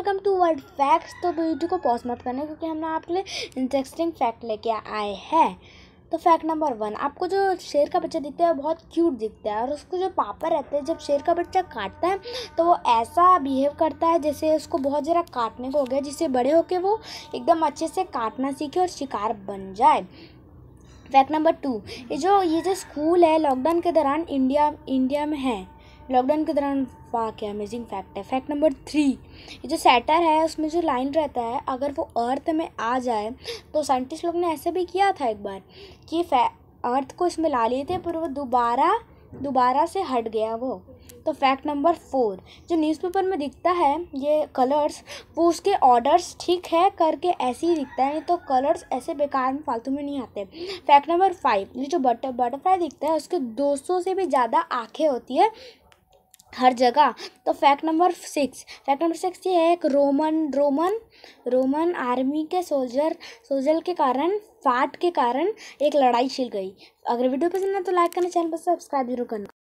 welcome to world facts तो video को pause मत करना क्योंकि हमने आपके लिए इंटरेस्टिंग फैक्ट लेके आए हैं तो फैक्ट नंबर वन आपको जो शेर का बच्चा दिखता है वो बहुत क्यूट दिखता है और उसको जो पापा रहते हैं जब शेर का बच्चा काटता है तो वो ऐसा बिहेव करता है जैसे उसको बहुत ज़रा काटने को हो गया जिससे बड़े होकर वो एकदम अच्छे से काटना सीखे और शिकार बन जाए फैक्ट नंबर टू ये जो ये जो स्कूल है लॉकडाउन के दौरान इंडिया इंडिया में है लॉकडाउन के दौरान वाह क्या अमेजिंग फैक्ट है फैक्ट नंबर थ्री जो सैटर है उसमें जो लाइन रहता है अगर वो अर्थ में आ जाए तो साइंटिस्ट लोग ने ऐसे भी किया था एक बार कि अर्थ को इसमें ला लिए थे पर वो दोबारा दोबारा से हट गया वो तो फैक्ट नंबर फोर जो न्यूज़पेपर में दिखता है ये कलर्स वो उसके ऑर्डर्स ठीक है करके ऐसे ही दिखता है तो कलर्स ऐसे बेकार में फालतू में नहीं आते फैक्ट नंबर फाइव ये जो बटर बटरफ्लाई दिखता है उसके 200 से भी ज़्यादा आँखें होती है हर जगह तो fact number six fact number six ये है एक रोमन रोमन रोमन आर्मी के सोल्जर सोल्जर के कारण फाट के कारण एक लड़ाई छिड़ गई अगर वीडियो पसंद है तो लाइक करना चैनल पर सब्सक्राइब जरूर करना